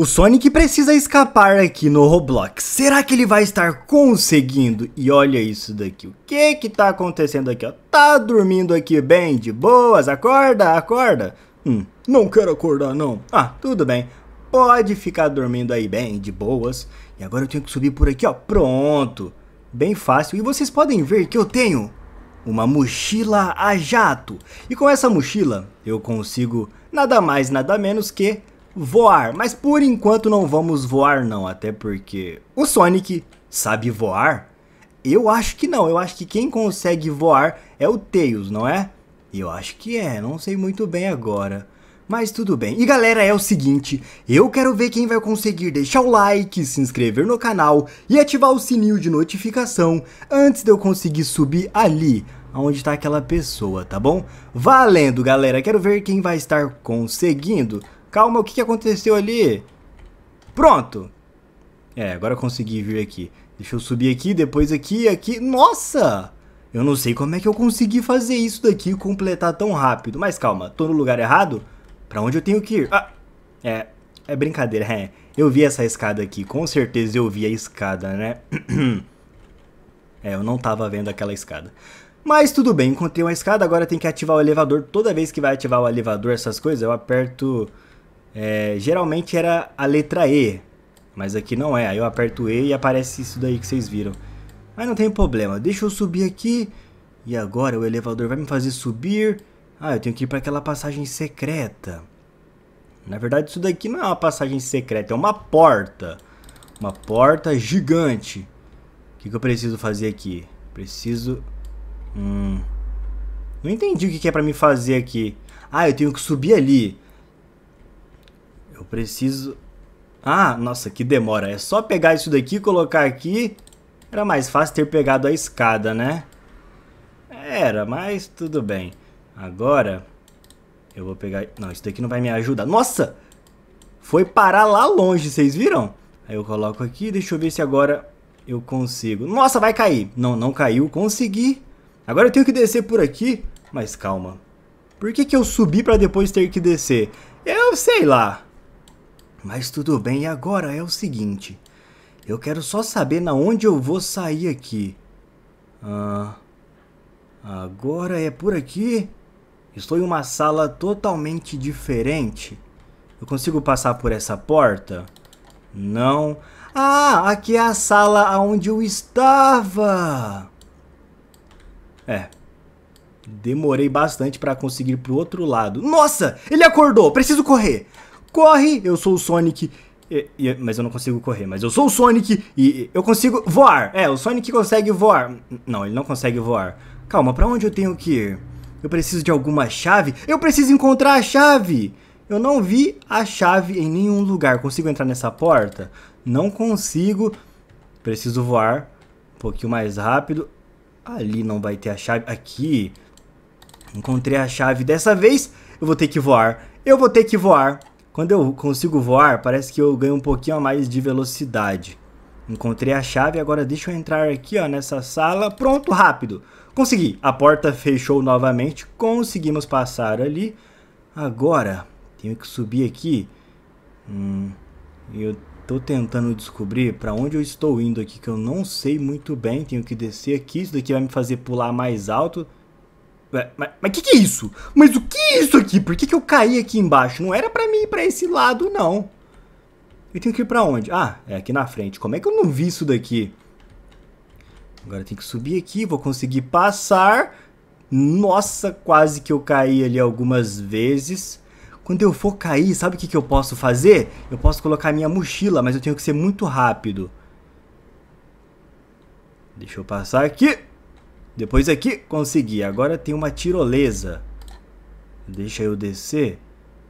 O Sonic precisa escapar aqui no Roblox. Será que ele vai estar conseguindo? E olha isso daqui. O que que tá acontecendo aqui, ó? Tá dormindo aqui bem de boas? Acorda, acorda. Hum, não quero acordar não. Ah, tudo bem. Pode ficar dormindo aí bem de boas. E agora eu tenho que subir por aqui, ó. Pronto. Bem fácil. E vocês podem ver que eu tenho uma mochila a jato. E com essa mochila eu consigo nada mais, nada menos que voar. Mas por enquanto não vamos voar não, até porque o Sonic sabe voar? Eu acho que não, eu acho que quem consegue voar é o Tails, não é? Eu acho que é, não sei muito bem agora. Mas tudo bem. E galera, é o seguinte, eu quero ver quem vai conseguir deixar o like, se inscrever no canal e ativar o sininho de notificação antes de eu conseguir subir ali, onde está aquela pessoa, tá bom? Valendo, galera, quero ver quem vai estar conseguindo. Calma, o que aconteceu ali? Pronto! É, agora eu consegui vir aqui. Deixa eu subir aqui, depois aqui, aqui. Nossa! Eu não sei como é que eu consegui fazer isso daqui e completar tão rápido. Mas calma, tô no lugar errado? Pra onde eu tenho que ir? Ah, é, é brincadeira, é. Eu vi essa escada aqui, com certeza eu vi a escada, né? é, eu não tava vendo aquela escada. Mas tudo bem, encontrei uma escada, agora tem que ativar o elevador. Toda vez que vai ativar o elevador, essas coisas, eu aperto é, geralmente era a letra E, mas aqui não é. Aí eu aperto E e aparece isso daí que vocês viram. Mas não tem problema. Deixa eu subir aqui. E agora o elevador vai me fazer subir. Ah, eu tenho que ir para aquela passagem secreta. Na verdade, isso daqui não é uma passagem secreta, é uma porta. Uma porta gigante. O que, que eu preciso fazer aqui? Preciso... Hum... Não entendi o que, que é para me fazer aqui. Ah, eu tenho que subir ali. Eu preciso... Ah, nossa, que demora. É só pegar isso daqui, colocar aqui. Era mais fácil ter pegado a escada, né? Era, mas tudo bem. Agora, eu vou pegar... Não, isso daqui não vai me ajudar. Nossa! Foi parar lá longe, vocês viram? Aí eu coloco aqui, deixa eu ver se agora eu consigo. Nossa, vai cair. Não, não caiu, consegui. Agora eu tenho que descer por aqui. Mas calma. Por que, que eu subi para depois ter que descer? Eu sei lá. Mas tudo bem, e agora é o seguinte. Eu quero só saber na onde eu vou sair aqui. Ah, agora é por aqui? Estou em uma sala totalmente diferente. Eu consigo passar por essa porta? Não. Ah, aqui é a sala onde eu estava. É. Demorei bastante para conseguir pro outro lado. Nossa, ele acordou. Preciso correr corre, eu sou o Sonic. E, e, mas eu não consigo correr, mas eu sou o Sonic e eu consigo voar. É, o Sonic consegue voar. Não, ele não consegue voar. Calma, para onde eu tenho que ir? Eu preciso de alguma chave? Eu preciso encontrar a chave! Eu não vi a chave em nenhum lugar. Consigo entrar nessa porta? Não consigo. Preciso voar um pouquinho mais rápido. Ali não vai ter a chave. Aqui. Encontrei a chave. Dessa vez eu vou ter que voar. Eu vou ter que voar. Quando eu consigo voar, parece que eu ganho um pouquinho a mais de velocidade. Encontrei a chave, agora deixa eu entrar aqui ó, nessa sala. Pronto, rápido. Consegui. A porta fechou novamente, conseguimos passar ali. Agora, tenho que subir aqui. Hum, eu tô tentando descobrir para onde eu estou indo aqui, que eu não sei muito bem. Tenho que descer aqui, isso daqui vai me fazer pular mais alto. Mas, mas que que é isso? Mas o que é isso aqui? Por que que eu caí aqui embaixo? Não era pra mim ir pra esse lado, não. Eu tenho que ir pra onde? Ah, é aqui na frente. Como é que eu não vi isso daqui? Agora tem que subir aqui, vou conseguir passar. Nossa, quase que eu caí ali algumas vezes. Quando eu for cair, sabe o que, que eu posso fazer? Eu posso colocar minha mochila, mas eu tenho que ser muito rápido. Deixa eu passar aqui. Depois aqui, é consegui. Agora tem uma tirolesa. Deixa eu descer.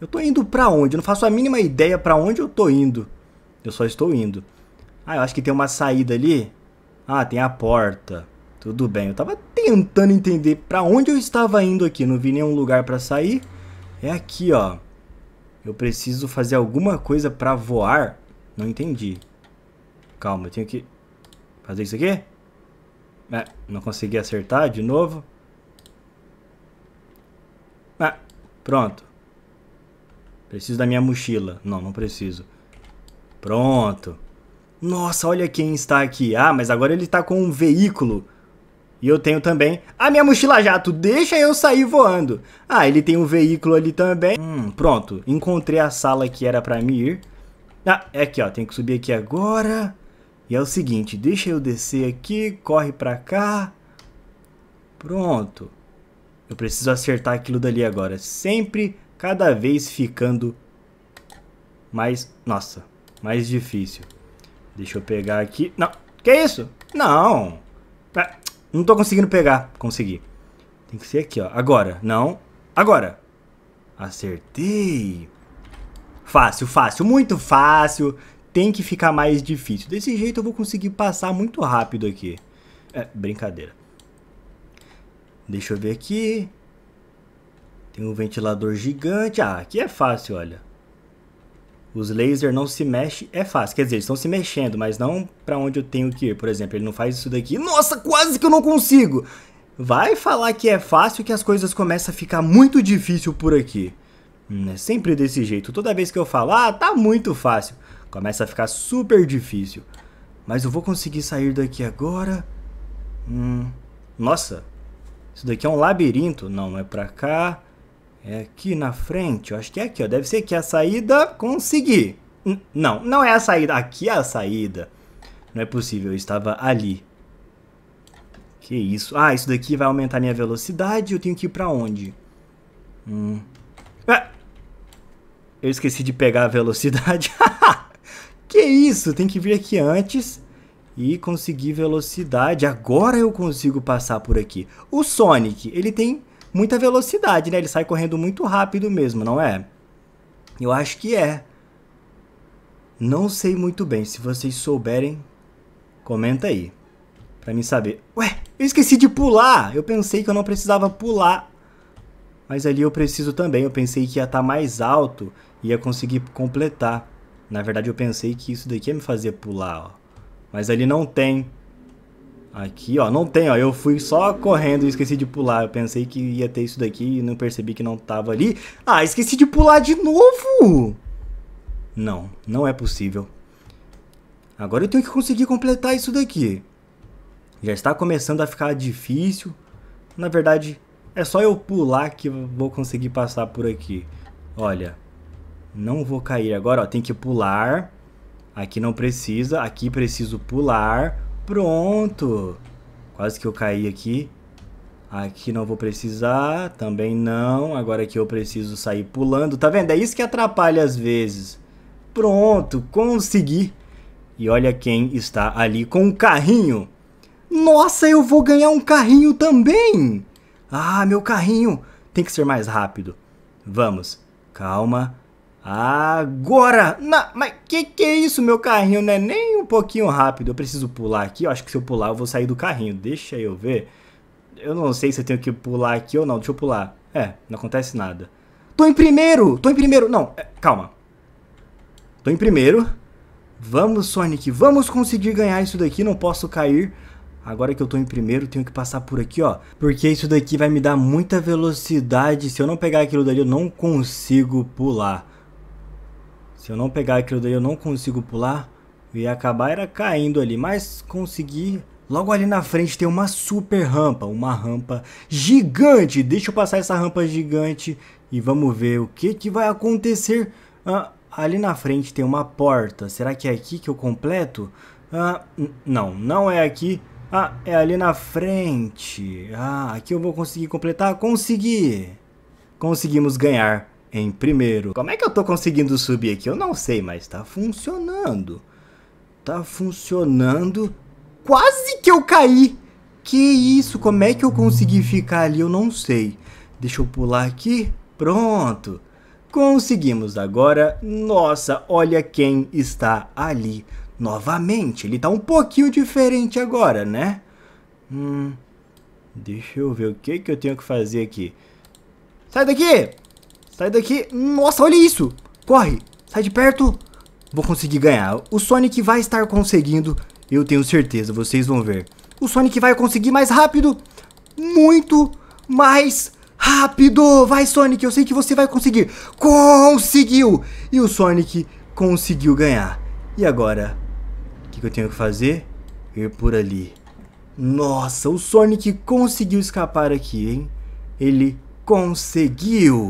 Eu tô indo pra onde? Eu não faço a mínima ideia pra onde eu tô indo. Eu só estou indo. Ah, eu acho que tem uma saída ali. Ah, tem a porta. Tudo bem. Eu tava tentando entender pra onde eu estava indo aqui. Não vi nenhum lugar pra sair. É aqui, ó. Eu preciso fazer alguma coisa pra voar. Não entendi. Calma, eu tenho que... Fazer isso aqui? É, não consegui acertar de novo. É, pronto. Preciso da minha mochila. Não, não preciso. Pronto. Nossa, olha quem está aqui. Ah, mas agora ele está com um veículo. E eu tenho também a minha mochila jato. Deixa eu sair voando. Ah, ele tem um veículo ali também. Hum, pronto. Encontrei a sala que era para mim ir. Ah, é aqui, ó. Tem que subir aqui agora. E é o seguinte, deixa eu descer aqui, corre pra cá. Pronto. Eu preciso acertar aquilo dali agora. Sempre, cada vez ficando mais... Nossa, mais difícil. Deixa eu pegar aqui. Não, que isso? Não. Ah, não tô conseguindo pegar. Consegui. Tem que ser aqui, ó. Agora. Não. Agora. Acertei. Fácil, fácil. Muito fácil tem que ficar mais difícil. Desse jeito eu vou conseguir passar muito rápido aqui. É, brincadeira. Deixa eu ver aqui. Tem um ventilador gigante. Ah, aqui é fácil, olha. Os lasers não se mexem. É fácil. Quer dizer, eles estão se mexendo, mas não para onde eu tenho que ir. Por exemplo, ele não faz isso daqui. Nossa, quase que eu não consigo! Vai falar que é fácil que as coisas começam a ficar muito difícil por aqui. Hum, é sempre desse jeito. Toda vez que eu falo, ah, tá muito fácil. Começa a ficar super difícil. Mas eu vou conseguir sair daqui agora? Hum. Nossa, isso daqui é um labirinto. Não, é pra cá. É aqui na frente. Eu acho que é aqui, ó. Deve ser aqui a saída. Consegui. N não, não é a saída. Aqui é a saída. Não é possível, eu estava ali. Que isso? Ah, isso daqui vai aumentar minha velocidade. Eu tenho que ir pra onde? Hum. Ah! Eu esqueci de pegar a velocidade. isso, tem que vir aqui antes e conseguir velocidade. Agora eu consigo passar por aqui. O Sonic, ele tem muita velocidade, né? Ele sai correndo muito rápido mesmo, não é? Eu acho que é. Não sei muito bem. Se vocês souberem, comenta aí. Pra mim saber. Ué, eu esqueci de pular! Eu pensei que eu não precisava pular. Mas ali eu preciso também. Eu pensei que ia estar tá mais alto e ia conseguir completar. Na verdade, eu pensei que isso daqui ia me fazer pular, ó. Mas ali não tem. Aqui, ó, não tem, ó. Eu fui só correndo e esqueci de pular. Eu pensei que ia ter isso daqui e não percebi que não tava ali. Ah, esqueci de pular de novo! Não, não é possível. Agora eu tenho que conseguir completar isso daqui. Já está começando a ficar difícil. Na verdade, é só eu pular que vou conseguir passar por aqui. Olha... Não vou cair. Agora, ó, tem que pular. Aqui não precisa. Aqui preciso pular. Pronto. Quase que eu caí aqui. Aqui não vou precisar. Também não. Agora aqui eu preciso sair pulando. Tá vendo? É isso que atrapalha às vezes. Pronto. Consegui. E olha quem está ali com um carrinho. Nossa, eu vou ganhar um carrinho também. Ah, meu carrinho. Tem que ser mais rápido. Vamos. Calma. Agora! Na, mas que que é isso? Meu carrinho não é nem um pouquinho rápido. Eu preciso pular aqui. Eu acho que se eu pular, eu vou sair do carrinho. Deixa eu ver. Eu não sei se eu tenho que pular aqui ou não. Deixa eu pular. É, não acontece nada. Tô em primeiro! Tô em primeiro! Não, é, calma. Tô em primeiro. Vamos, Sonic. Vamos conseguir ganhar isso daqui. Não posso cair. Agora que eu tô em primeiro, tenho que passar por aqui, ó. Porque isso daqui vai me dar muita velocidade. Se eu não pegar aquilo dali, eu não consigo pular. Se eu não pegar aquilo daí, eu não consigo pular. Eu ia acabar era caindo ali, mas consegui. Logo ali na frente tem uma super rampa, uma rampa gigante. Deixa eu passar essa rampa gigante e vamos ver o que, que vai acontecer. Ah, ali na frente tem uma porta. Será que é aqui que eu completo? Ah, não, não é aqui. Ah, é ali na frente. Ah, aqui eu vou conseguir completar. Consegui! Conseguimos ganhar em primeiro. Como é que eu tô conseguindo subir aqui? Eu não sei, mas tá funcionando. Tá funcionando. Quase que eu caí! Que isso? Como é que eu consegui ficar ali? Eu não sei. Deixa eu pular aqui. Pronto. Conseguimos agora. Nossa, olha quem está ali novamente. Ele está um pouquinho diferente agora, né? Hum, deixa eu ver o que, que eu tenho que fazer aqui. Sai daqui! Sai daqui. Nossa, olha isso. Corre. Sai de perto. Vou conseguir ganhar. O Sonic vai estar conseguindo. Eu tenho certeza. Vocês vão ver. O Sonic vai conseguir mais rápido. Muito mais rápido. Vai, Sonic. Eu sei que você vai conseguir. Conseguiu. E o Sonic conseguiu ganhar. E agora? O que, que eu tenho que fazer? Ir por ali. Nossa, o Sonic conseguiu escapar aqui, hein? Ele conseguiu!